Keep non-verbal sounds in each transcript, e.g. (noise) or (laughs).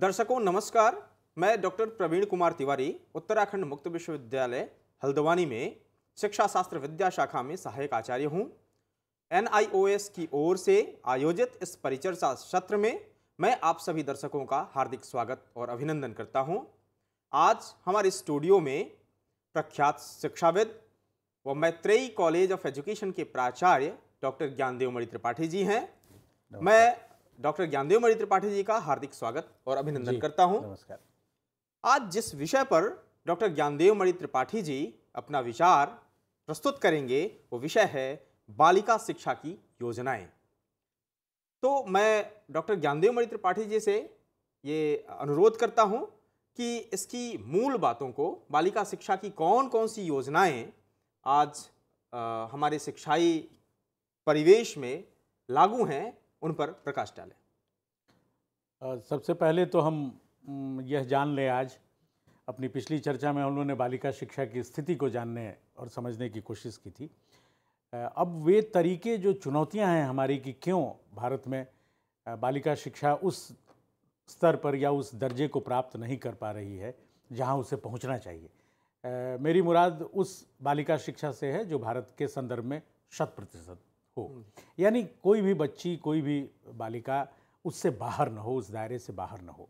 दर्शकों नमस्कार मैं डॉक्टर प्रवीण कुमार तिवारी उत्तराखंड मुक्त विश्वविद्यालय हल्द्वानी में शिक्षा शास्त्र विद्या शाखा में सहायक आचार्य हूँ एन की ओर से आयोजित इस परिचर्चा सत्र में मैं आप सभी दर्शकों का हार्दिक स्वागत और अभिनंदन करता हूँ आज हमारे स्टूडियो में प्रख्यात शिक्षाविद व मैत्रेयी कॉलेज ऑफ एजुकेशन के प्राचार्य डॉक्टर ज्ञानदेव मणि त्रिपाठी जी हैं मैं डॉक्टर ज्ञानदेव मणि त्रिपाठी जी का हार्दिक स्वागत और अभिनंदन करता हूं नमस्कार आज जिस विषय पर डॉक्टर ज्ञानदेव मणि त्रिपाठी जी अपना विचार प्रस्तुत करेंगे वो विषय है बालिका शिक्षा की योजनाएं तो मैं डॉक्टर ज्ञानदेव मणि त्रिपाठी जी से ये अनुरोध करता हूँ कि इसकी मूल बातों को बालिका शिक्षा की कौन कौन सी योजनाएं आज आ, हमारे शिक्षाई परिवेश में लागू हैं उन पर प्रकाश डालें सबसे पहले तो हम यह जान लें आज अपनी पिछली चर्चा में हम लोगों ने बालिका शिक्षा की स्थिति को जानने और समझने की कोशिश की थी अब वे तरीके जो चुनौतियां हैं हमारी कि क्यों भारत में बालिका शिक्षा उस स्तर पर या उस दर्जे को प्राप्त नहीं कर पा रही है जहां उसे पहुंचना चाहिए मेरी मुराद उस बालिका शिक्षा से है जो भारत के संदर्भ में शत प्रतिशत हो हम्म। यानी कोई भी बच्ची कोई भी बालिका उससे बाहर ना हो उस दायरे से बाहर ना हो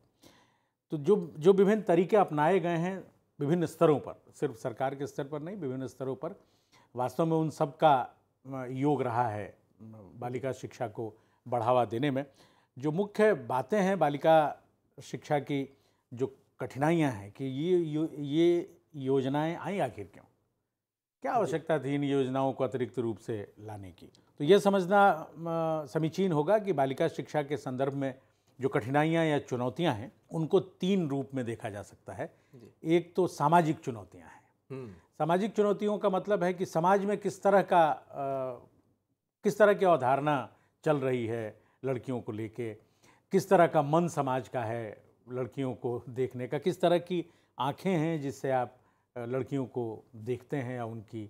तो जो जो विभिन्न तरीके अपनाए गए हैं विभिन्न स्तरों पर सिर्फ सरकार के स्तर पर नहीं विभिन्न स्तरों पर वास्तव में उन सब का योग रहा है बालिका शिक्षा को बढ़ावा देने में जो मुख्य बातें हैं बालिका शिक्षा की जो कठिनाइयां हैं कि ये यो, ये योजनाएं आई आखिर क्यों क्या आवश्यकता थी इन योजनाओं को अतिरिक्त रूप से लाने की तो ये समझना समीचीन होगा कि बालिका शिक्षा के संदर्भ में जो कठिनाइयाँ या चुनौतियाँ हैं उनको तीन रूप में देखा जा सकता है एक तो सामाजिक चुनौतियाँ हैं हम्म। सामाजिक चुनौतियों का मतलब है कि समाज में किस तरह का आ, किस तरह की अवधारणा चल रही है लड़कियों को लेके किस तरह का मन समाज का है लड़कियों को देखने का किस तरह की आँखें हैं जिससे आप लड़कियों को देखते हैं या उनकी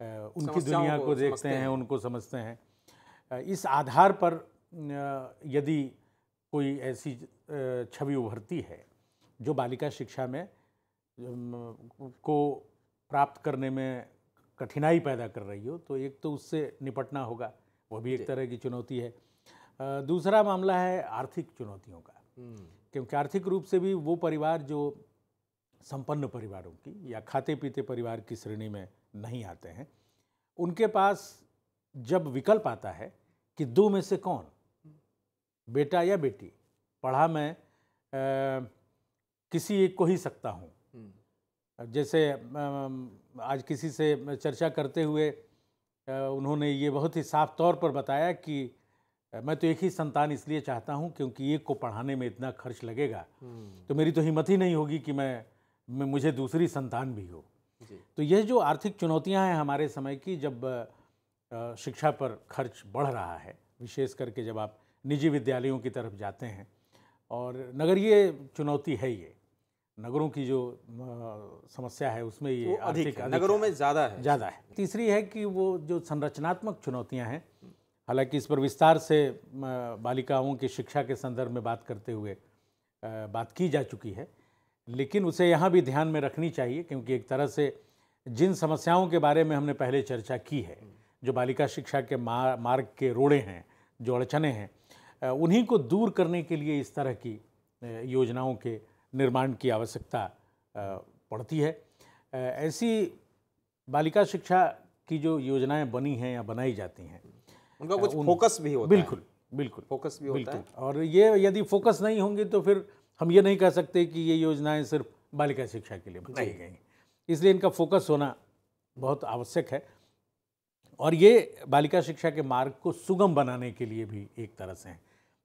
उनकी दुनिया को, देखते हैं उनको समझते हैं इस आधार पर यदि कोई ऐसी छवि उभरती है जो बालिका शिक्षा में को प्राप्त करने में कठिनाई पैदा कर रही हो तो एक तो उससे निपटना होगा वह भी एक तरह की चुनौती है दूसरा मामला है आर्थिक चुनौतियों का हम्म। क्योंकि आर्थिक रूप से भी वो परिवार जो संपन्न परिवारों की या खाते पीते परिवार की श्रेणी में नहीं आते हैं उनके पास जब विकल्प आता है कि दो में से कौन बेटा या बेटी पढ़ा मैं आ, किसी एक को ही सकता हूँ हम्म। जैसे आज किसी से चर्चा करते हुए उन्होंने ये बहुत ही साफ तौर पर बताया कि मैं तो एक ही संतान इसलिए चाहता हूँ क्योंकि एक को पढ़ाने में इतना खर्च लगेगा हम्म। तो मेरी तो हिम्मत ही नहीं होगी कि मैं मुझे दूसरी संतान भी हो तो यह जो आर्थिक चुनौतियां हैं हमारे समय की जब शिक्षा पर खर्च बढ़ रहा है विशेष करके जब आप निजी विद्यालयों की तरफ जाते हैं और नगरीय चुनौती है ये नगरों की जो समस्या है उसमें ये अधिक, अधिक, अधिक नगरों में ज़्यादा है ज़्यादा है तीसरी है कि वो जो संरचनात्मक चुनौतियां हैं हालांकि इस पर विस्तार से बालिकाओं की शिक्षा के संदर्भ में बात करते हुए बात की जा चुकी है लेकिन उसे यहाँ भी ध्यान में रखनी चाहिए क्योंकि एक तरह से जिन समस्याओं के बारे में हमने पहले चर्चा की है जो बालिका शिक्षा के मार्ग के रोड़े हैं जो अड़चने हैं उन्हीं को दूर करने के लिए इस तरह की योजनाओं के निर्माण की आवश्यकता पड़ती है ऐसी बालिका शिक्षा की जो योजनाएं बनी हैं या बनाई जाती हैं उनका कुछ उन... फोकस भी होता बिल्कुल बिल्कुल फोकस भी होता है और ये यदि फोकस नहीं होंगे तो फिर हम ये नहीं कह सकते कि ये योजनाएं सिर्फ बालिका शिक्षा के लिए बनाई गई इसलिए इनका फोकस होना बहुत आवश्यक है और ये बालिका शिक्षा के मार्ग को सुगम बनाने के लिए भी एक तरह से हैं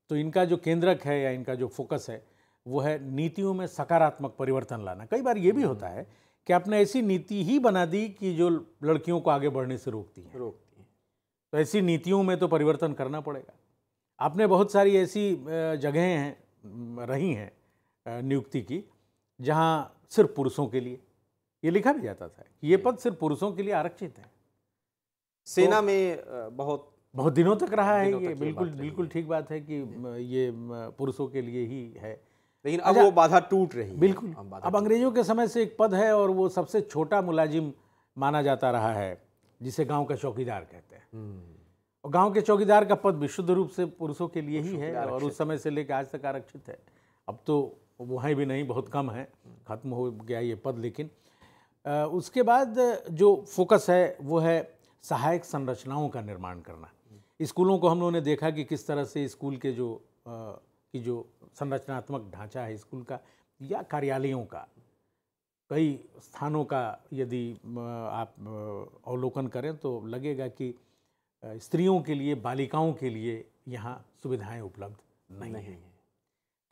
तो इनका जो केंद्रक है या इनका जो फोकस है वो है नीतियों में सकारात्मक परिवर्तन लाना कई बार ये भी होता हम्म। है कि आपने ऐसी नीति ही बना दी कि जो लड़कियों को आगे बढ़ने से रोकती है रोकती है तो ऐसी नीतियों में तो परिवर्तन करना पड़ेगा आपने बहुत सारी ऐसी जगहें हैं रही हैं नियुक्ति की जहाँ सिर्फ पुरुषों के लिए ये लिखा भी जाता था ये पद सिर्फ पुरुषों के लिए आरक्षित है सेना तो, में बहुत बहुत दिनों तक रहा दिनों है ये बिल्कुल बिल्कुल ठीक बात है कि ये पुरुषों के लिए ही है लेकिन अब अच्छा वो बाधा टूट रही बिल्कुल अब अंग्रेजों के समय से एक पद है और वो सबसे छोटा मुलाजिम माना जाता रहा है जिसे गांव का चौकीदार कहते हैं हम्म। और गांव के चौकीदार का पद विशुद्ध रूप से पुरुषों के लिए ही है और उस समय से लेकर आज तक आरक्षित है अब तो वो हैं भी नहीं बहुत कम हैं ख़त्म हो गया ये पद लेकिन आ, उसके बाद जो फोकस है वो है सहायक संरचनाओं का निर्माण करना स्कूलों को हम लोगों ने देखा कि किस तरह से स्कूल के जो आ, की जो संरचनात्मक ढांचा है स्कूल का या कार्यालयों का कई स्थानों का यदि आप अवलोकन करें तो लगेगा कि स्त्रियों के लिए बालिकाओं के लिए यहाँ सुविधाएं उपलब्ध नहीं, नहीं हैं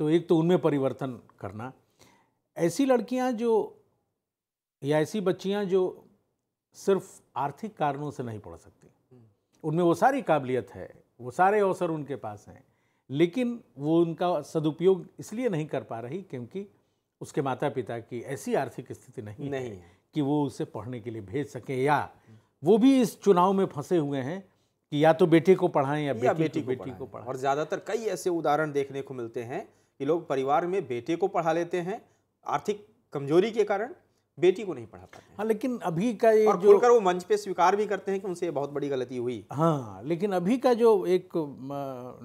तो एक तो उनमें परिवर्तन करना ऐसी लड़कियां जो या ऐसी बच्चियां जो सिर्फ आर्थिक कारणों से नहीं पढ़ सकती उनमें वो सारी काबिलियत है वो सारे अवसर उनके पास हैं लेकिन वो उनका सदुपयोग इसलिए नहीं कर पा रही क्योंकि उसके माता पिता की ऐसी आर्थिक स्थिति नहीं, नहीं है कि वो उसे पढ़ने के लिए भेज सकें या वो भी इस चुनाव में फंसे हुए हैं कि या तो बेटे को पढ़ाएं या, या बेटी, बेटी तो को बेटी को पढ़ाएं और ज़्यादातर कई ऐसे उदाहरण देखने को मिलते हैं ये लोग परिवार में बेटे को पढ़ा लेते हैं आर्थिक कमजोरी के कारण बेटी को नहीं पढ़ा पाते हाँ लेकिन अभी का ये और जो वो मंच पे स्वीकार भी करते हैं कि उनसे बहुत बड़ी गलती हुई हाँ लेकिन अभी का जो एक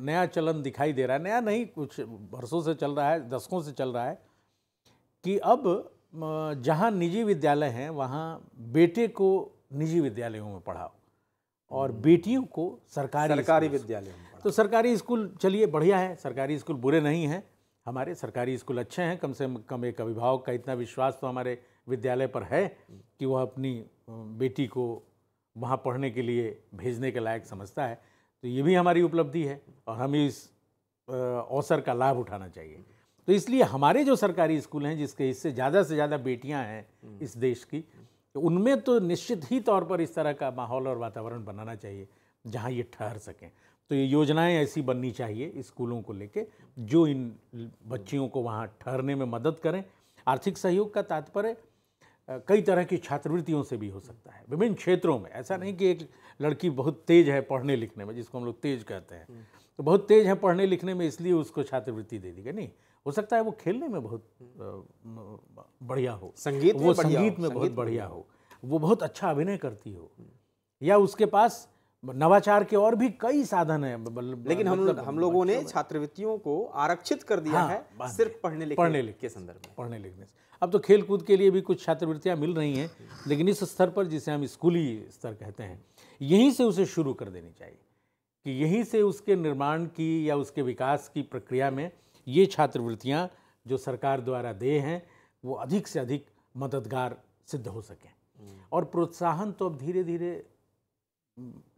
नया चलन दिखाई दे रहा है नया नहीं कुछ वर्षों से चल रहा है दशकों से चल रहा है कि अब जहाँ निजी विद्यालय हैं वहाँ बेटे को निजी विद्यालयों में पढ़ाओ और हम्म। बेटियों को सरकारी सरकारी विद्यालयों में तो सरकारी स्कूल चलिए बढ़िया है सरकारी स्कूल बुरे नहीं हैं हमारे सरकारी स्कूल अच्छे हैं कम से कम एक अभिभावक का इतना विश्वास तो हमारे विद्यालय पर है कि वह अपनी बेटी को वहाँ पढ़ने के लिए भेजने के लायक समझता है तो ये भी हमारी उपलब्धि है और हमें इस अवसर का लाभ उठाना चाहिए तो इसलिए हमारे जो सरकारी स्कूल हैं जिसके इससे ज़्यादा से ज़्यादा बेटियाँ हैं हम्म। इस देश की तो उनमें तो निश्चित ही तौर पर इस तरह का माहौल और वातावरण बनाना चाहिए जहाँ ये ठहर सकें तो ये योजनाएं ऐसी बननी चाहिए स्कूलों को लेके जो इन बच्चियों को वहाँ ठहरने में मदद करें आर्थिक सहयोग का तात्पर्य कई तरह की छात्रवृत्तियों से भी हो सकता है विभिन्न क्षेत्रों में ऐसा नहीं कि एक लड़की बहुत तेज़ है पढ़ने लिखने में जिसको हम लोग तेज कहते हैं हम्म। तो बहुत तेज़ है पढ़ने लिखने में इसलिए उसको छात्रवृत्ति दे दी गई नहीं हो सकता है वो खेलने में बहुत बढ़िया हो संगीत वो संगीत में बहुत बढ़िया हो वो बहुत अच्छा अभिनय करती हो या उसके पास नवाचार के और भी कई साधन हैं लेकिन हम मतलब हम लोगों ने छात्रवृत्तियों को आरक्षित कर दिया हाँ, है सिर्फ पढ़ने लिखने पढ़ने लिखने के संदर्भ में पढ़ने लिखने से अब तो खेल कूद के लिए भी कुछ छात्रवृत्तियाँ मिल रही हैं लेकिन इस स्तर पर जिसे हम स्कूली स्तर कहते हैं यहीं से उसे शुरू कर देनी चाहिए कि यहीं से उसके निर्माण की या उसके विकास की प्रक्रिया में ये छात्रवृत्तियाँ जो सरकार द्वारा दे हैं वो अधिक से अधिक मददगार सिद्ध हो सकें हम्म। और प्रोत्साहन तो अब धीरे धीरे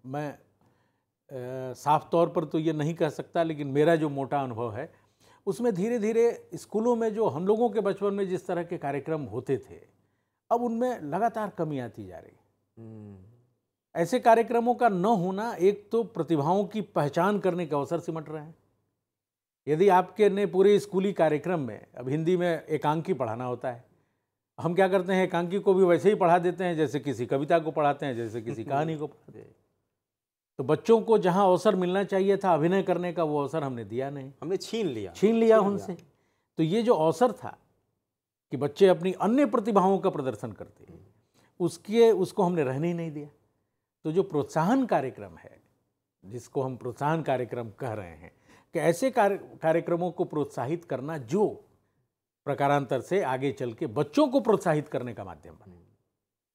मैं साफ तौर पर तो ये नहीं कह सकता लेकिन मेरा जो मोटा अनुभव है उसमें धीरे धीरे स्कूलों में जो हम लोगों के बचपन में जिस तरह के कार्यक्रम होते थे अब उनमें लगातार कमी आती जा रही हम्म। ऐसे कार्यक्रमों का न होना एक तो प्रतिभाओं की पहचान करने के अवसर सिमट रहे हैं यदि आपके ने पूरे स्कूली कार्यक्रम में अब हिंदी में एकांकी पढ़ाना होता है हम क्या करते हैं एकांकी को भी वैसे ही पढ़ा देते हैं जैसे किसी कविता को पढ़ाते हैं जैसे किसी (laughs) कहानी को पढ़ाते हैं तो बच्चों को जहाँ अवसर मिलना चाहिए था अभिनय करने का वो अवसर हमने दिया नहीं हमने छीन लिया छीन लिया उनसे तो ये जो अवसर था कि बच्चे अपनी अन्य प्रतिभाओं का प्रदर्शन करते उसके उसको हमने रहने ही नहीं दिया तो जो प्रोत्साहन कार्यक्रम है जिसको हम प्रोत्साहन कार्यक्रम कह रहे हैं कि ऐसे कार्यक्रमों को प्रोत्साहित करना जो प्रकारांतर से आगे चल के बच्चों को प्रोत्साहित करने का माध्यम बने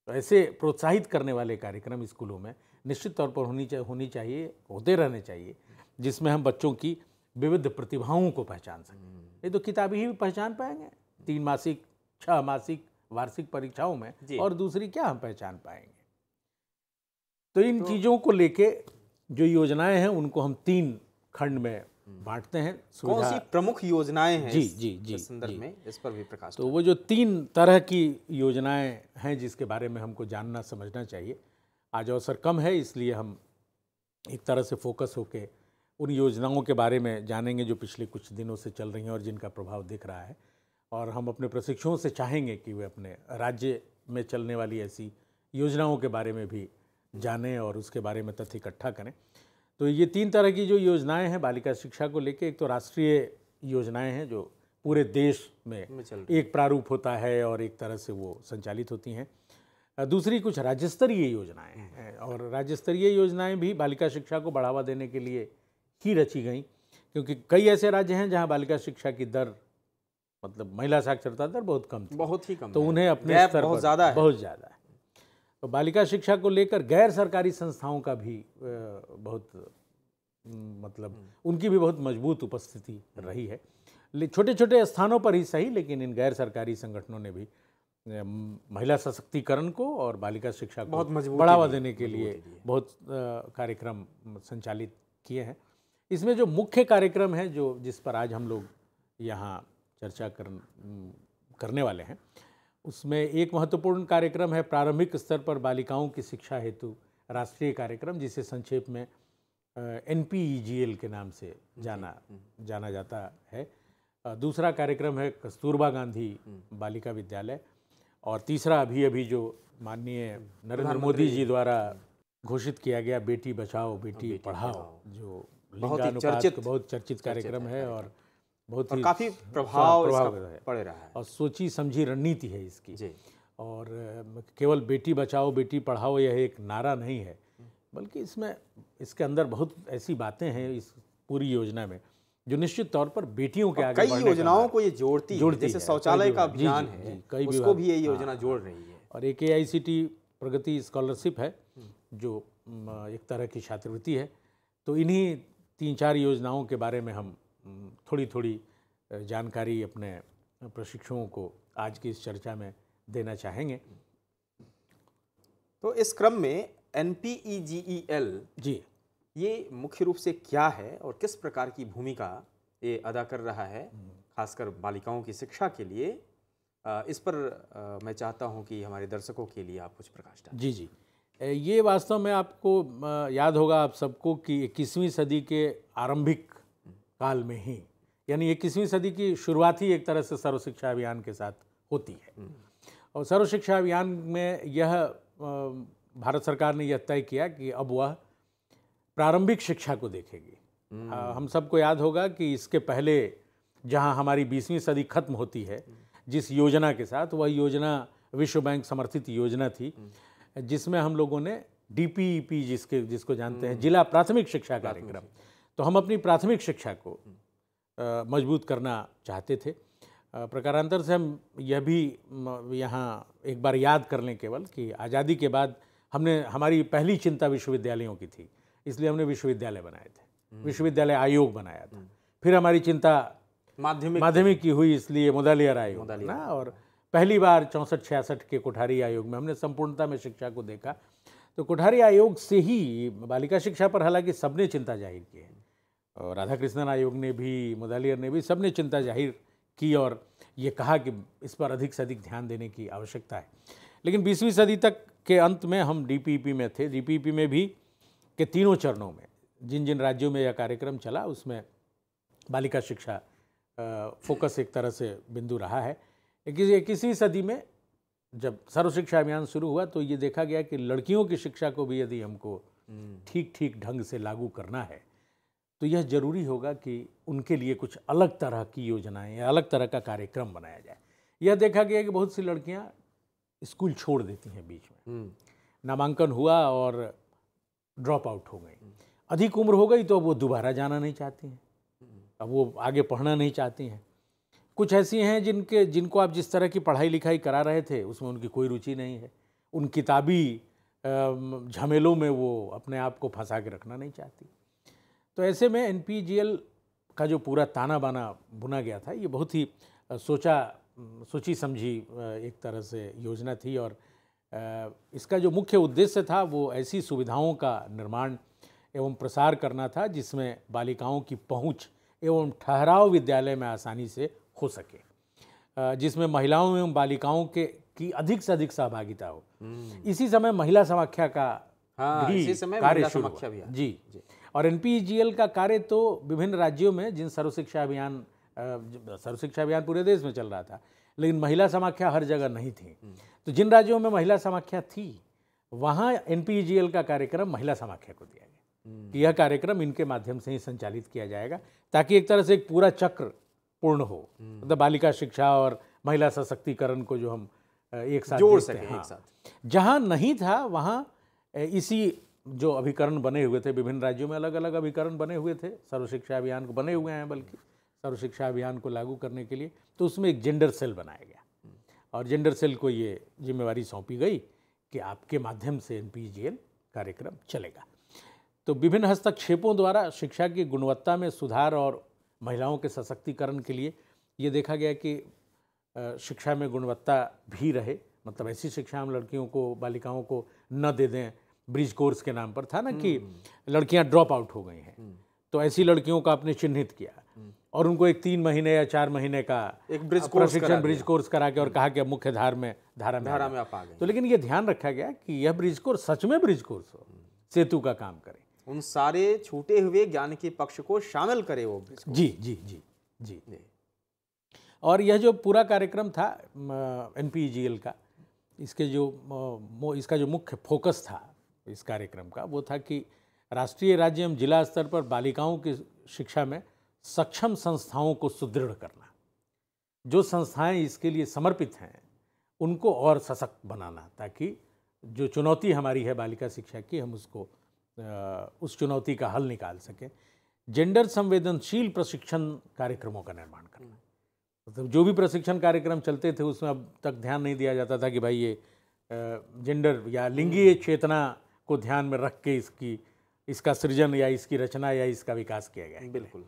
तो ऐसे प्रोत्साहित करने वाले कार्यक्रम स्कूलों में निश्चित तौर पर होनी चाहिए होनी चाहिए होते रहने चाहिए जिसमें हम बच्चों की विविध प्रतिभाओं को पहचान सकें हम्म। ये तो किताबी ही पहचान पाएंगे तीन मासिक छह मासिक वार्षिक परीक्षाओं में और दूसरी क्या हम पहचान पाएंगे तो इन तो, चीज़ों को लेके जो योजनाएं हैं उनको हम तीन खंड में हम्म। बांटते हैं कौन सी प्रमुख योजनाएं हैं जी जी जी संदर्भ में इस पर भी प्रकाश तो वो जो तीन तरह की योजनाएं हैं जिसके बारे में हमको जानना समझना चाहिए आज अवसर कम है इसलिए हम एक तरह से फोकस होकर उन योजनाओं के बारे में जानेंगे जो पिछले कुछ दिनों से चल रही हैं और जिनका प्रभाव दिख रहा है और हम अपने प्रशिक्षुओं से चाहेंगे कि वे अपने राज्य में चलने वाली ऐसी योजनाओं के बारे में भी जानें और उसके बारे में तथ्य इकट्ठा करें तो ये तीन तरह की जो योजनाएं हैं बालिका शिक्षा को लेके एक तो राष्ट्रीय योजनाएं हैं जो पूरे देश में, में एक प्रारूप होता है और एक तरह से वो संचालित होती हैं दूसरी कुछ राज्य स्तरीय योजनाएँ हैं और राज्य स्तरीय योजनाएँ भी बालिका शिक्षा को बढ़ावा देने के लिए ही रची गई क्योंकि कई ऐसे राज्य हैं जहाँ बालिका शिक्षा की दर मतलब महिला साक्षरता दर बहुत कम थी बहुत ही कम तो उन्हें अपने स्तर बहुत ज़्यादा बहुत ज़्यादा है तो बालिका शिक्षा को लेकर गैर सरकारी संस्थाओं का भी बहुत मतलब हम्म। उनकी भी बहुत मजबूत उपस्थिति रही है छोटे छोटे स्थानों पर ही सही लेकिन इन गैर सरकारी संगठनों ने भी महिला सशक्तिकरण को और बालिका शिक्षा को बहुत बढ़ावा देने के लिए बहुत कार्यक्रम संचालित किए हैं इसमें जो मुख्य कार्यक्रम है जो जिस पर आज हम लोग यहाँ चर्चा कर करने वाले हैं उसमें एक महत्वपूर्ण कार्यक्रम है प्रारंभिक स्तर पर बालिकाओं की शिक्षा हेतु राष्ट्रीय कार्यक्रम जिसे संक्षेप में एन e के नाम से जाना हम्म, हम्म। जाना जाता है दूसरा कार्यक्रम है कस्तूरबा गांधी हम्म। बालिका विद्यालय और तीसरा अभी अभी जो माननीय नरेंद्र मोदी जी द्वारा घोषित किया गया बेटी बचाओ बेटी, पढ़ाओ जो बहुत ही चर्चित बहुत चर्चित कार्यक्रम है और बहुत और ही काफी प्रभाव, प्रभाव पड़ रहा है और सोची समझी रणनीति है इसकी जी। और केवल बेटी बचाओ बेटी पढ़ाओ यह एक नारा नहीं है बल्कि इसमें इसके अंदर बहुत ऐसी बातें हैं इस पूरी योजना में जो निश्चित तौर पर बेटियों के आगे कई योजनाओं को ये जोड़ती, जोड़ती है जैसे शौचालय का अभियान है कई उसको भी ये हाँ। योजना जोड़ रही है और एक ए प्रगति स्कॉलरशिप है जो एक तरह की छात्रवृत्ति है तो इन्हीं तीन चार योजनाओं के बारे में हम थोड़ी थोड़ी जानकारी अपने प्रशिक्षुओं को आज की इस चर्चा में देना चाहेंगे तो इस क्रम में N P E G E L G ये मुख्य रूप से क्या है और किस प्रकार की भूमिका ये अदा कर रहा है हम्म। खासकर बालिकाओं की शिक्षा के लिए इस पर मैं चाहता हूँ कि हमारे दर्शकों के लिए आप कुछ प्रकाश डालें जी जी ये वास्तव में आपको याद होगा आप सबको कि इक्कीसवीं सदी के आरंभिक काल में ही यानी इक्कीसवीं सदी की शुरुआत ही एक तरह से सर्व शिक्षा अभियान के साथ होती है हम्म। और सर्व शिक्षा अभियान में यह भारत सरकार ने यह तय किया कि अब वह प्रारंभिक शिक्षा को देखेगी हम्म। हाँ, हम सबको याद होगा कि इसके पहले जहां हमारी बीसवीं सदी खत्म होती है हम्म। जिस योजना के साथ वह योजना विश्व बैंक समर्थित योजना थी हम्म। जिसमें हम लोगों ने डीपीईपी e जिसके जिसको जानते हैं जिला प्राथमिक शिक्षा कार्यक्रम तो हम अपनी प्राथमिक शिक्षा को मजबूत करना चाहते थे प्रकारांतर से हम यह भी यहाँ एक बार याद कर लें केवल कि आज़ादी के बाद हमने हमारी पहली चिंता विश्वविद्यालयों की थी इसलिए हमने विश्वविद्यालय बनाए थे हम्म। विश्वविद्यालय आयोग बनाया था फिर हमारी चिंता माध्यमिक माध्यमिक की हुई इसलिए मुदालियर आयोग ना और पहली बार चौंसठ छियासठ के कोठारी आयोग में हमने संपूर्णता में शिक्षा को देखा तो कोठारी आयोग से ही बालिका शिक्षा पर हालांकि सबने चिंता जाहिर की है और राधा कृष्णन आयोग ने भी मुदालियर ने भी सबने चिंता जाहिर की और ये कहा कि इस पर अधिक से अधिक ध्यान देने की आवश्यकता है लेकिन बीसवीं सदी तक के अंत में हम डीपीपी में थे डीपीपी में भी के तीनों चरणों में जिन जिन राज्यों में यह कार्यक्रम चला उसमें बालिका शिक्षा फोकस एक तरह से बिंदु रहा है इक्कीसवीं सदी में जब सर्व शिक्षा अभियान शुरू हुआ तो ये देखा गया कि लड़कियों की शिक्षा को भी यदि हमको हम्म। ठीक ठीक ढंग से लागू करना है तो यह जरूरी होगा कि उनके लिए कुछ अलग तरह की योजनाएं या अलग तरह का कार्यक्रम बनाया जाए यह देखा गया कि बहुत सी लड़कियां स्कूल छोड़ देती हैं बीच में हम्म। नामांकन हुआ और ड्रॉप आउट हो गई अधिक उम्र हो गई तो अब वो दोबारा जाना नहीं चाहती हैं अब वो आगे पढ़ना नहीं चाहती हैं कुछ ऐसी हैं जिनके जिनको आप जिस तरह की पढ़ाई लिखाई करा रहे थे उसमें उनकी कोई रुचि नहीं है उन किताबी झमेलों में वो अपने आप को फंसा के रखना नहीं चाहती तो ऐसे में एन का जो पूरा ताना बाना बुना गया था ये बहुत ही सोचा सोची समझी एक तरह से योजना थी और इसका जो मुख्य उद्देश्य था वो ऐसी सुविधाओं का निर्माण एवं प्रसार करना था जिसमें बालिकाओं की पहुंच एवं ठहराव विद्यालय में आसानी से हो सके जिसमें महिलाओं एवं बालिकाओं के की अधिक से अधिक सहभागिता हो हम्म। इसी समय महिला समाख्या का हाँ, भी इसी समय कार्य शुरू जी, जी और एन का कार्य तो विभिन्न राज्यों में जिन सर्वशिक्षा अभियान सर्वशिक्षा अभियान पूरे देश में चल रहा था लेकिन महिला समाख्या हर जगह नहीं थी हम्म। तो जिन राज्यों में महिला समाख्या थी वहाँ एन का कार्यक्रम महिला समाख्या को दिया गया कि हम्म। यह कार्यक्रम इनके माध्यम से ही संचालित किया जाएगा ताकि एक तरह से एक पूरा चक्र पूर्ण हो हम्म। मतलब तो बालिका शिक्षा और महिला सशक्तिकरण को जो हम एक साथ जोड़ सकें हाँ। एक साथ जहाँ नहीं था वहाँ इसी जो अभिकरण बने हुए थे विभिन्न राज्यों में अलग अलग अभिकरण बने हुए थे सर्वशिक्षा अभियान को बने हुए हैं बल्कि सर्वशिक्षा अभियान को लागू करने के लिए तो उसमें एक जेंडर सेल बनाया गया और जेंडर सेल को ये जिम्मेवारी सौंपी गई कि आपके माध्यम से एन कार्यक्रम चलेगा तो विभिन्न हस्तक्षेपों द्वारा शिक्षा की गुणवत्ता में सुधार और महिलाओं के सशक्तिकरण के लिए ये देखा गया कि शिक्षा में गुणवत्ता भी रहे मतलब ऐसी शिक्षा हम लड़कियों को बालिकाओं को न दे दें ब्रिज कोर्स के नाम पर था ना कि हम्म। लड़कियां ड्रॉप आउट हो गई हैं हम्म। तो ऐसी लड़कियों का आपने चिन्हित किया हम्म। और उनको एक तीन महीने या चार महीने का एक ब्रिज प्रशिक्षण ब्रिज कोर्स करा के और कहा कि मुख्य धार में धारा में धारा में आप आ गए तो लेकिन ये ध्यान रखा गया कि यह ब्रिज कोर्स सच में ब्रिज कोर्स हो सेतु का काम करे उन सारे छूटे हुए ज्ञान के पक्ष को शामिल करे वो जी जी जी जी और यह जो पूरा कार्यक्रम था एन e का इसके जो इसका जो मुख्य फोकस था इस कार्यक्रम का वो था कि राष्ट्रीय राज्य एवं जिला स्तर पर बालिकाओं की शिक्षा में सक्षम संस्थाओं को सुदृढ़ करना जो संस्थाएं इसके लिए समर्पित हैं उनको और सशक्त बनाना ताकि जो चुनौती हमारी है बालिका शिक्षा की हम उसको उस चुनौती का हल निकाल सकें जेंडर संवेदनशील प्रशिक्षण कार्यक्रमों का निर्माण करना मतलब जो भी प्रशिक्षण कार्यक्रम चलते थे उसमें अब तक ध्यान नहीं दिया जाता था कि भाई ये जेंडर या लिंगीय हम्म। चेतना को ध्यान में रख के इसकी इसका सृजन या इसकी रचना या इसका विकास किया गया बिल्कुल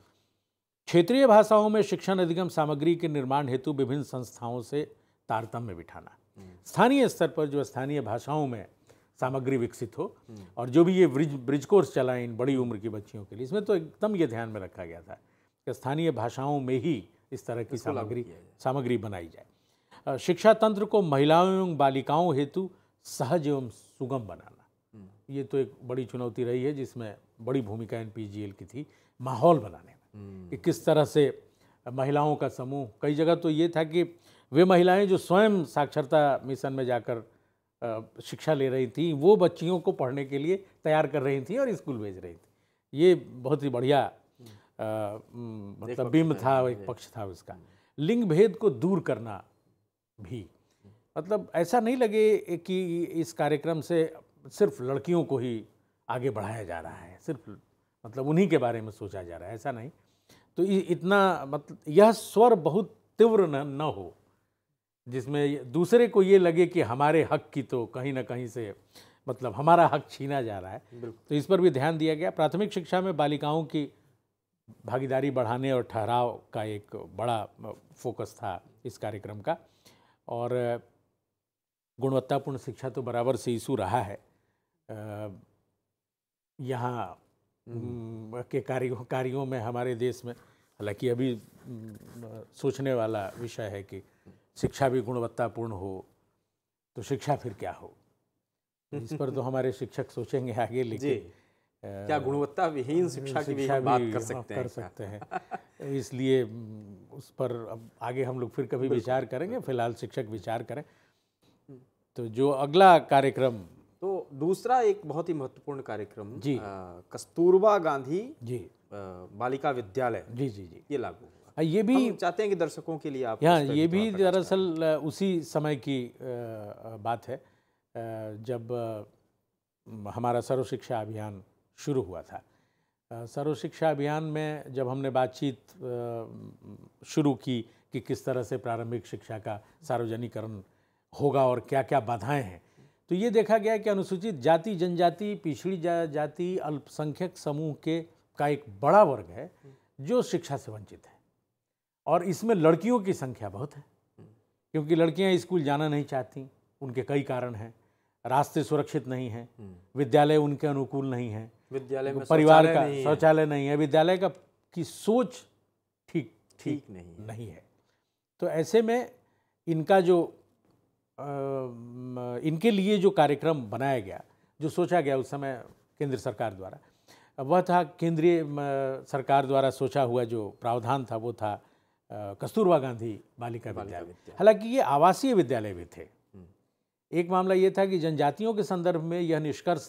क्षेत्रीय भाषाओं में शिक्षण अधिगम सामग्री के निर्माण हेतु विभिन्न संस्थाओं से तारतम्य बिठाना स्थानीय स्तर पर जो स्थानीय भाषाओं में सामग्री विकसित हो और जो भी ये ब्रिज ब्रिज कोर्स चलाएं इन बड़ी उम्र की बच्चियों के लिए इसमें तो एकदम ये ध्यान में रखा गया था कि स्थानीय भाषाओं में ही इस तरह की सामग्री सामग्री बनाई जाए शिक्षा तंत्र को महिलाओं एवं बालिकाओं हेतु सहज एवं सुगम बनाना हम्म। ये तो एक बड़ी चुनौती रही है जिसमें बड़ी भूमिका एन की थी माहौल बनाने कि किस तरह से महिलाओं का समूह कई जगह तो ये था कि वे महिलाएं जो स्वयं साक्षरता मिशन में जाकर शिक्षा ले रही थी वो बच्चियों को पढ़ने के लिए तैयार कर रही थी और स्कूल भेज रही थी ये बहुत ही बढ़िया मतलब बिंब था एक पक्ष था उसका लिंग भेद को दूर करना भी मतलब ऐसा नहीं लगे कि इस कार्यक्रम से सिर्फ लड़कियों को ही आगे बढ़ाया जा रहा है सिर्फ मतलब उन्हीं के बारे में सोचा जा रहा है ऐसा नहीं तो इतना मतलब यह स्वर बहुत तीव्र न, न हो जिसमें दूसरे को ये लगे कि हमारे हक की तो कहीं ना कहीं से मतलब हमारा हक छीना जा रहा है तो इस पर भी ध्यान दिया गया प्राथमिक शिक्षा में बालिकाओं की भागीदारी बढ़ाने और ठहराव का एक बड़ा फोकस था इस कार्यक्रम का और गुणवत्तापूर्ण शिक्षा तो बराबर से इशू रहा है यहाँ हम्म। हम्म, के कार्यों कार्यों में हमारे देश में हालांकि अभी हम्म, सोचने वाला विषय है कि शिक्षा भी गुणवत्तापूर्ण हो तो शिक्षा फिर क्या हो तो इस पर तो (laughs) हमारे शिक्षक सोचेंगे आगे लेकिन क्या गुणवत्ता विहीन शिक्षा की भी बात कर सकते हैं कर सकते हैं इसलिए उस पर अब आगे हम लोग फिर कभी विचार करेंगे फिलहाल शिक्षक विचार करें तो जो अगला कार्यक्रम तो दूसरा एक बहुत ही महत्वपूर्ण कार्यक्रम जी कस्तूरबा गांधी जी आ, बालिका विद्यालय जी जी जी ये लागू हुआ हाँ, ये भी चाहते हैं कि दर्शकों के लिए आप हाँ ये भी दरअसल उसी समय की बात है जब हमारा सर्व शिक्षा अभियान शुरू हुआ था सर्व शिक्षा अभियान में जब हमने बातचीत शुरू की कि किस तरह से प्रारंभिक शिक्षा का सार्वजनिकरण होगा और क्या क्या बाधाएं हैं तो ये देखा गया कि अनुसूचित जाति जनजाति पिछड़ी जा, जाति अल्पसंख्यक समूह के का एक बड़ा वर्ग है जो शिक्षा से वंचित है और इसमें लड़कियों की संख्या बहुत है क्योंकि लड़कियां स्कूल जाना नहीं चाहती उनके कई कारण हैं रास्ते सुरक्षित नहीं हैं विद्यालय उनके अनुकूल नहीं है विद्यालय में परिवार का शौचालय नहीं है विद्यालय का की सोच ठीक ठीक नहीं नहीं है तो ऐसे में इनका जो इनके लिए जो कार्यक्रम बनाया गया जो सोचा गया उस समय केंद्र सरकार द्वारा वह था केंद्रीय सरकार द्वारा सोचा हुआ जो प्रावधान था वो था कस्तूरबा गांधी बालिका विद्यालय हालांकि ये आवासीय विद्यालय भी थे हम्म। एक मामला ये था कि जनजातियों के संदर्भ में यह निष्कर्ष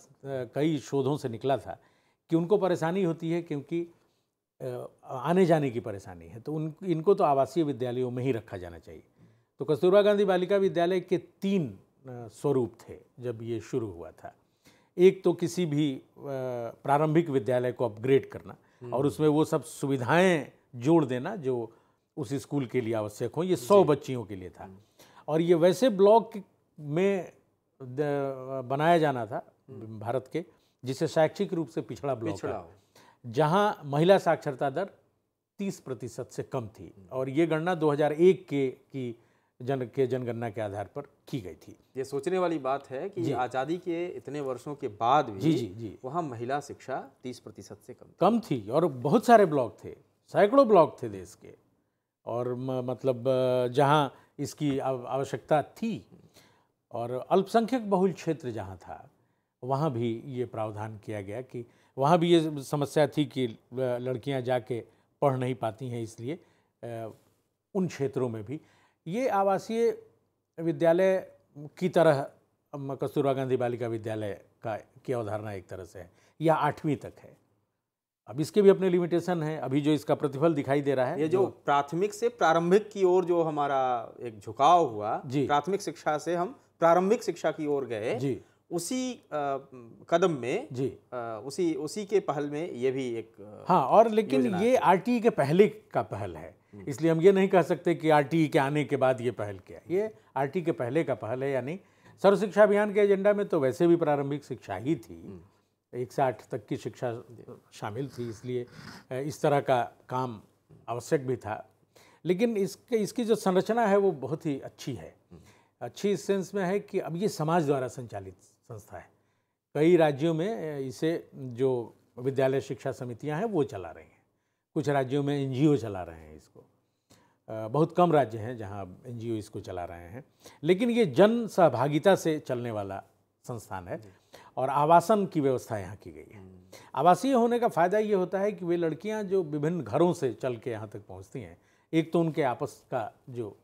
कई शोधों से निकला था कि उनको परेशानी होती है क्योंकि आने जाने की परेशानी है तो उन इनको तो आवासीय विद्यालयों में ही रखा जाना चाहिए तो कस्तूरबा गांधी बालिका विद्यालय के तीन स्वरूप थे जब ये शुरू हुआ था एक तो किसी भी प्रारंभिक विद्यालय को अपग्रेड करना हम्म। और उसमें वो सब सुविधाएं जोड़ देना जो उस स्कूल के लिए आवश्यक हो ये सौ बच्चियों के लिए था हम्म। और ये वैसे ब्लॉक में बनाया जाना था हम्म। भारत के जिसे शैक्षिक रूप से पिछड़ा ब्लॉक था जहां महिला साक्षरता दर 30 प्रतिशत से कम थी और ये गणना 2001 के की जन के जनगणना के आधार पर की गई थी ये सोचने वाली बात है कि आज़ादी के इतने वर्षों के बाद भी जी जी जी वहाँ महिला शिक्षा तीस प्रतिशत से कम कम थी और बहुत सारे ब्लॉक थे सैकड़ों ब्लॉक थे देश के और मतलब जहाँ इसकी आवश्यकता थी और अल्पसंख्यक बहुल क्षेत्र जहाँ था वहाँ भी ये प्रावधान किया गया कि वहाँ भी ये समस्या थी कि लड़कियाँ जाके पढ़ नहीं पाती हैं इसलिए उन क्षेत्रों में भी ये आवासीय विद्यालय की तरह कस्तूरबा गांधी बालिका विद्यालय का की अवधारणा एक तरह से है यह आठवीं तक है अब इसके भी अपने लिमिटेशन है अभी जो इसका प्रतिफल दिखाई दे रहा है ये जो, जो प्राथमिक से प्रारंभिक की ओर जो हमारा एक झुकाव हुआ जी प्राथमिक शिक्षा से हम प्रारंभिक शिक्षा की ओर गए जी उसी आ, कदम में जी आ, उसी उसी के पहल में ये भी एक हाँ और लेकिन ये आर के पहले का पहल है हम्म। इसलिए हम ये नहीं कह सकते कि आर के आने के बाद ये पहल किया ये आर के पहले का पहल है यानी सर्व शिक्षा अभियान के एजेंडा में तो वैसे भी प्रारंभिक शिक्षा ही थी हम्म। एक से आठ तक की शिक्षा शामिल थी इसलिए इस तरह का काम आवश्यक भी था लेकिन इसके इसकी जो संरचना है वो बहुत ही अच्छी है हम्म। अच्छी इस सेंस में है कि अब ये समाज द्वारा संचालित संस्था है कई राज्यों में इसे जो विद्यालय शिक्षा समितियां हैं वो चला रही हैं कुछ राज्यों में एन चला रहे हैं इसको बहुत कम राज्य हैं जहाँ एन इसको चला रहे हैं लेकिन ये जन सहभागिता से चलने वाला संस्थान है और आवासन की व्यवस्था यहाँ की गई है हम्म। आवासीय होने का फ़ायदा ये होता है कि वे लड़कियाँ जो विभिन्न घरों से चल के यहाँ तक पहुँचती हैं एक तो उनके आपस का जो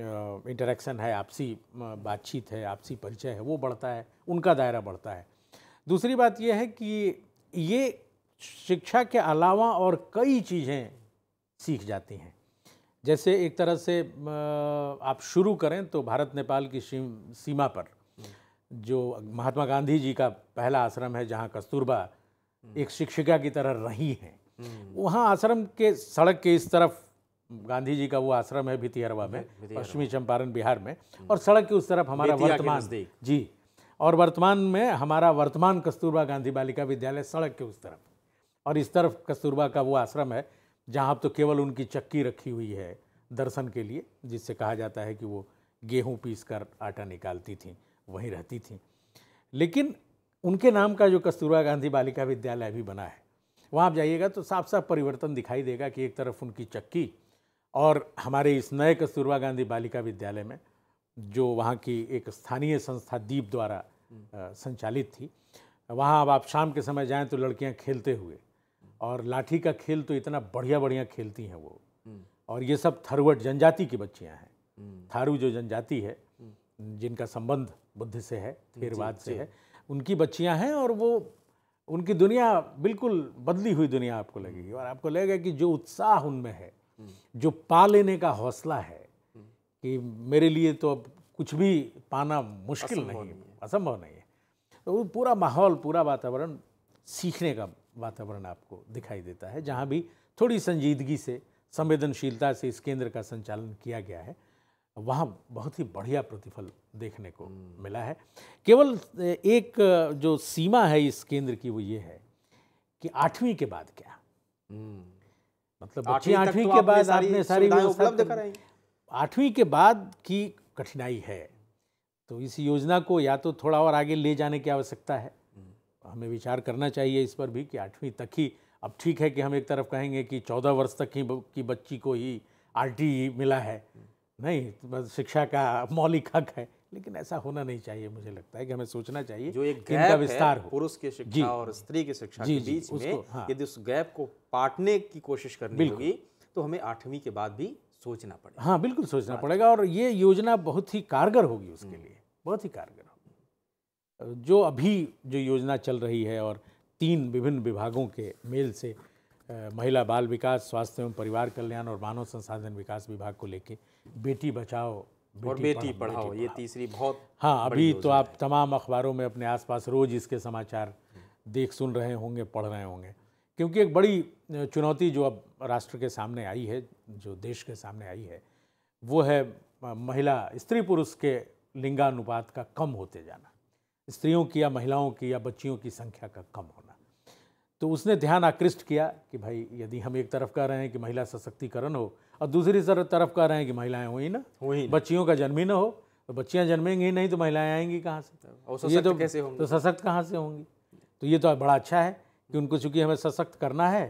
इंटरेक्शन है आपसी बातचीत है आपसी परिचय है वो बढ़ता है उनका दायरा बढ़ता है दूसरी बात यह है कि ये शिक्षा के अलावा और कई चीज़ें सीख जाती हैं जैसे एक तरह से आप शुरू करें तो भारत नेपाल की सीमा पर जो महात्मा गांधी जी का पहला आश्रम है जहाँ कस्तूरबा एक शिक्षिका की तरह रही हैं वहाँ आश्रम के सड़क के इस तरफ गांधी जी का वो आश्रम है भितिहरवा में पश्चिमी चंपारण बिहार में और सड़क के उस तरफ हमारा वर्तमान जी और वर्तमान में हमारा वर्तमान कस्तूरबा गांधी बालिका विद्यालय सड़क के उस तरफ और इस तरफ कस्तूरबा का वो आश्रम है जहाँ अब तो केवल उनकी चक्की रखी हुई है दर्शन के लिए जिससे कहा जाता है कि वो गेहूँ पीस कर आटा निकालती थी वहीं रहती थी लेकिन उनके नाम का जो कस्तूरबा गांधी बालिका विद्यालय भी बना है वहाँ आप जाइएगा तो साफ साफ परिवर्तन दिखाई देगा कि एक तरफ उनकी चक्की और हमारे इस नए कस्तूरबा गांधी बालिका विद्यालय में जो वहाँ की एक स्थानीय संस्था दीप द्वारा संचालित थी वहाँ अब आप शाम के समय जाएँ तो लड़कियाँ खेलते हुए और लाठी का खेल तो इतना बढ़िया बढ़िया खेलती हैं वो हम्म। और ये सब थरवट जनजाति की बच्चियाँ हैं हम्म। थारू जो जनजाति है हम्म। जिनका संबंध बुद्ध से है थेरवाद से है उनकी बच्चियाँ हैं और वो उनकी दुनिया बिल्कुल बदली हुई दुनिया आपको लगेगी और आपको लगेगा कि जो उत्साह उनमें है जो पा लेने का हौसला है कि मेरे लिए तो अब कुछ भी पाना मुश्किल नहीं, है असंभव नहीं है तो पूरा माहौल पूरा वातावरण सीखने का वातावरण आपको दिखाई देता है जहाँ भी थोड़ी संजीदगी से संवेदनशीलता से इस केंद्र का संचालन किया गया है वहाँ बहुत ही बढ़िया प्रतिफल देखने को हम्म। मिला है केवल एक जो सीमा है इस केंद्र की वो ये है कि आठवीं के बाद क्या हम्म। मतलब आठवीं तो के बाद आपने सारी उपलब्ध आठवीं के बाद की कठिनाई है तो इस योजना को या तो थोड़ा और आगे ले जाने की आवश्यकता है हमें विचार करना चाहिए इस पर भी कि आठवीं तक ही अब ठीक है कि हम एक तरफ कहेंगे कि चौदह वर्ष तक ही की बच्ची को ही आर मिला है नहीं शिक्षा का मौलिक हक है लेकिन ऐसा होना नहीं चाहिए मुझे लगता है कि हमें सोचना चाहिए जो एक गैप विस्तार हो पुरुष की शिक्षा और स्त्री की शिक्षा के बीच में हाँ। यदि उस गैप को पाटने की कोशिश करनी होगी तो हमें आठवीं के बाद भी सोचना पड़ेगा हाँ बिल्कुल सोचना पड़ेगा और ये योजना बहुत ही कारगर होगी उसके हम्म। लिए बहुत ही कारगर जो अभी जो योजना चल रही है और तीन विभिन्न विभागों के मेल से महिला बाल विकास स्वास्थ्य एवं परिवार कल्याण और मानव संसाधन विकास विभाग को लेके बेटी बचाओ बेटी और बेटी पढ़ाओ, पढ़ाओ ये तीसरी बहुत हाँ अभी तो आप तमाम अखबारों में अपने आसपास रोज़ इसके समाचार देख सुन रहे होंगे पढ़ रहे होंगे क्योंकि एक बड़ी चुनौती जो अब राष्ट्र के सामने आई है जो देश के सामने आई है वो है महिला स्त्री पुरुष के लिंगानुपात का कम होते जाना स्त्रियों की या महिलाओं की या बच्चियों की संख्या का कम होना तो उसने ध्यान आकृष्ट किया कि भाई यदि हम एक तरफ कह रहे हैं कि महिला सशक्तिकरण हो और दूसरी तरफ कह रहे हैं कि महिलाएं हुई ना हुई बच्चियों का जन्म ही ना हो तो बच्चियां जन्मेंगी नहीं तो महिलाएं आएंगी कहाँ से और तो तो ये तो कैसे होंगी तो सशक्त कहाँ से होंगी तो ये तो बड़ा अच्छा है कि उनको चूंकि हमें सशक्त करना है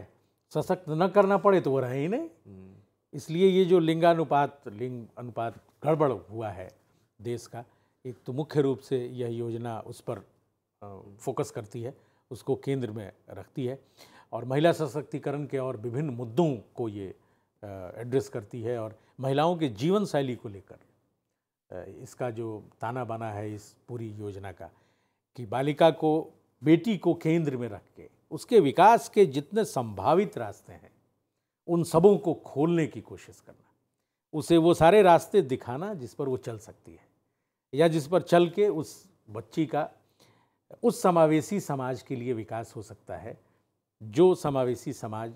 सशक्त न करना पड़े तो वो रहे ही नहीं हम्म। इसलिए ये जो लिंगानुपात लिंग अनुपात गड़बड़ हुआ है देश का एक तो मुख्य रूप से यह योजना उस पर फोकस करती है उसको केंद्र में रखती है और महिला सशक्तिकरण के और विभिन्न मुद्दों को ये एड्रेस करती है और महिलाओं के जीवन शैली को लेकर इसका जो ताना बाना है इस पूरी योजना का कि बालिका को बेटी को केंद्र में रख के उसके विकास के जितने संभावित रास्ते हैं उन सबों को खोलने की कोशिश करना उसे वो सारे रास्ते दिखाना जिस पर वो चल सकती है या जिस पर चल के उस बच्ची का उस समावेशी समाज के लिए विकास हो सकता है जो समावेशी समाज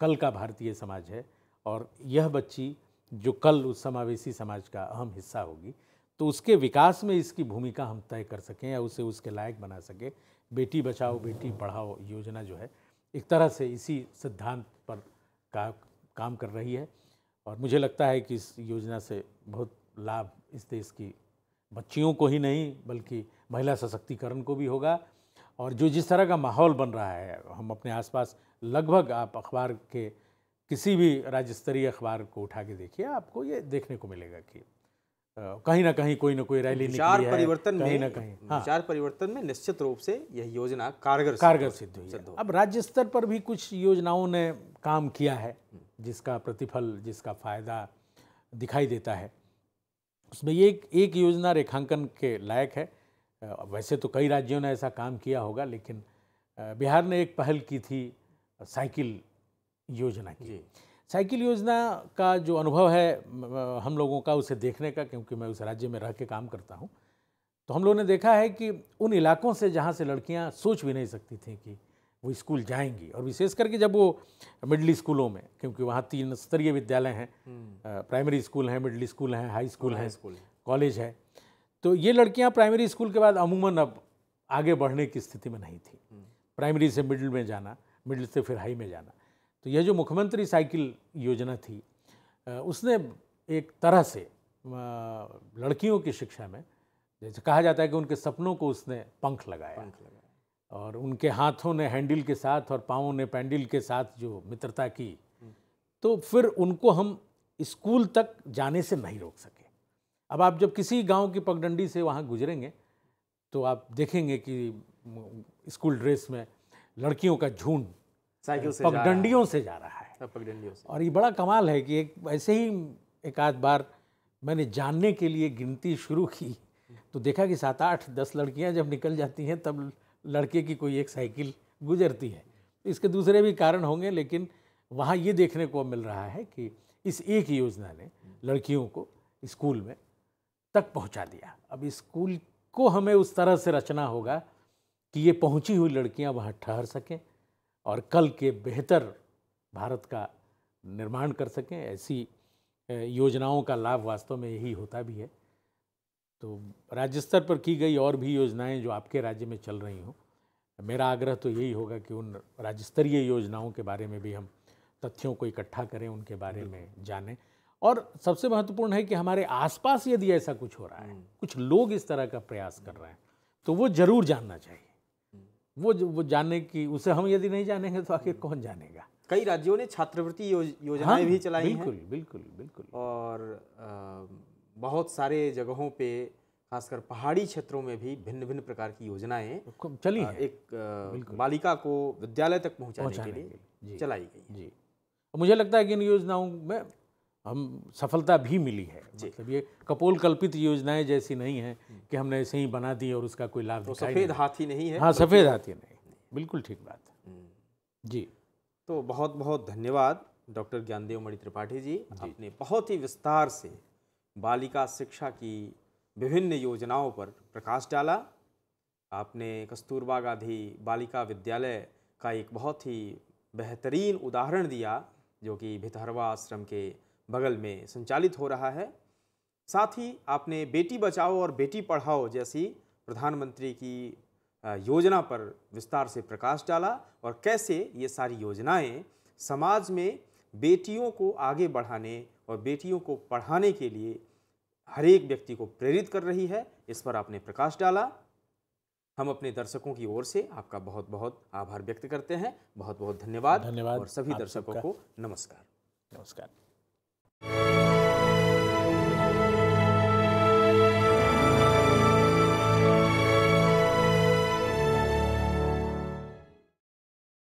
कल का भारतीय समाज है और यह बच्ची जो कल उस समावेशी समाज का अहम हिस्सा होगी तो उसके विकास में इसकी भूमिका हम तय कर सकें या उसे उसके लायक बना सकें बेटी बचाओ बेटी पढ़ाओ योजना जो है एक तरह से इसी सिद्धांत पर का काम कर रही है और मुझे लगता है कि इस योजना से बहुत लाभ इस देश की बच्चियों को ही नहीं बल्कि महिला सशक्तिकरण को भी होगा और जो जिस तरह का माहौल बन रहा है हम अपने आसपास लगभग आप अखबार के किसी भी राज्य स्तरीय अखबार को उठा के देखिए आपको ये देखने को मिलेगा कि कहीं ना कहीं कोई ना कोई रैली चार परिवर्तन है, कहीं ना कहीं हाँ। चार परिवर्तन में निश्चित रूप से यह योजना कारगर कारगर सिद्ध हुई है अब राज्य स्तर पर भी कुछ योजनाओं ने काम किया है जिसका प्रतिफल जिसका फायदा दिखाई देता है उसमें ये एक, एक योजना रेखांकन के लायक है वैसे तो कई राज्यों ने ऐसा काम किया होगा लेकिन बिहार ने एक पहल की थी साइकिल योजना की साइकिल योजना का जो अनुभव है हम लोगों का उसे देखने का क्योंकि मैं उस राज्य में रह के काम करता हूँ तो हम लोगों ने देखा है कि उन इलाकों से जहाँ से लड़कियाँ सोच भी नहीं सकती थी कि वो स्कूल जाएंगी और विशेष करके जब वो मिडिल स्कूलों में क्योंकि वहाँ तीन स्तरीय विद्यालय हैं हम्म। प्राइमरी स्कूल हैं मिडिल स्कूल हैं हाई स्कूल हैं कॉलेज है तो ये लड़कियाँ प्राइमरी स्कूल के बाद अमूमन अब आगे बढ़ने की स्थिति में नहीं थी हम्म। प्राइमरी से मिडिल में जाना मिडिल से फिर हाई में जाना तो यह जो मुख्यमंत्री साइकिल योजना थी उसने एक तरह से लड़कियों की शिक्षा में जैसे कहा जाता है कि उनके सपनों को उसने पंख लगाया पंख लगाया और उनके हाथों ने हैंडल के साथ और पाँव ने पैंडल के साथ जो मित्रता की तो फिर उनको हम स्कूल तक जाने से नहीं रोक सके अब आप जब किसी गांव की पगडंडी से वहाँ गुजरेंगे तो आप देखेंगे कि स्कूल ड्रेस में लड़कियों का झुंड साइकिल से पगडंडियों से जा रहा है हाँ, पगडंडियों से और ये बड़ा कमाल है कि एक ऐसे ही एक आध बार मैंने जानने के लिए गिनती शुरू की तो देखा कि सात आठ दस लड़कियां जब निकल जाती हैं तब लड़के की कोई एक साइकिल गुजरती है इसके दूसरे भी कारण होंगे लेकिन वहाँ ये देखने को मिल रहा है कि इस एक योजना ने लड़कियों को स्कूल में तक पहुँचा दिया अब स्कूल को हमें उस तरह से रचना होगा कि ये पहुँची हुई लड़कियाँ वहाँ ठहर सकें और कल के बेहतर भारत का निर्माण कर सकें ऐसी योजनाओं का लाभ वास्तव में यही होता भी है तो राज्य स्तर पर की गई और भी योजनाएं जो आपके राज्य में चल रही हों मेरा आग्रह तो यही होगा कि उन राज्य स्तरीय योजनाओं के बारे में भी हम तथ्यों को इकट्ठा करें उनके बारे में जानें और सबसे महत्वपूर्ण है कि हमारे आसपास यदि ऐसा कुछ हो रहा है हम्म। कुछ लोग इस तरह का प्रयास कर रहे हैं तो वो ज़रूर जानना चाहिए हम्म। वो वो जानने की उसे हम यदि नहीं जानेंगे तो आखिर हम्म। कौन जानेगा कई राज्यों ने छात्रवृत्ति योजनाएं हाँ, भी चलाई बिल्कुल, हैं बिल्कुल बिल्कुल बिल्कुल और आ, बहुत सारे जगहों पे खासकर पहाड़ी क्षेत्रों में भी भिन्न भिन्न प्रकार की योजनाएं चली है। एक बालिका को विद्यालय तक पहुंचाने के लिए चलाई गई जी मुझे लगता है कि इन योजनाओं में हम सफलता भी मिली है मतलब ये कपोल कल्पित योजनाएं जैसी नहीं है कि हमने ऐसे ही बना दी और उसका कोई लाभ तो सफ़ेद हाथी नहीं है हाँ सफ़ेद हाथी नहीं बिल्कुल ठीक बात हम्म। जी तो बहुत बहुत धन्यवाद डॉक्टर ज्ञानदेव मणि त्रिपाठी जी आपने बहुत ही विस्तार से बालिका शिक्षा की विभिन्न योजनाओं पर प्रकाश डाला आपने कस्तूरबा गांधी बालिका विद्यालय का एक बहुत ही बेहतरीन उदाहरण दिया जो कि भितहरवा आश्रम के बगल में संचालित हो रहा है साथ ही आपने बेटी बचाओ और बेटी पढ़ाओ जैसी प्रधानमंत्री की योजना पर विस्तार से प्रकाश डाला और कैसे ये सारी योजनाएं समाज में बेटियों को आगे बढ़ाने और बेटियों को पढ़ाने के लिए हर एक व्यक्ति को प्रेरित कर रही है इस पर आपने प्रकाश डाला हम अपने दर्शकों की ओर से आपका बहुत बहुत आभार व्यक्त करते हैं बहुत बहुत धन्यवाद धन्यवाद और सभी दर्शकों को नमस्कार नमस्कार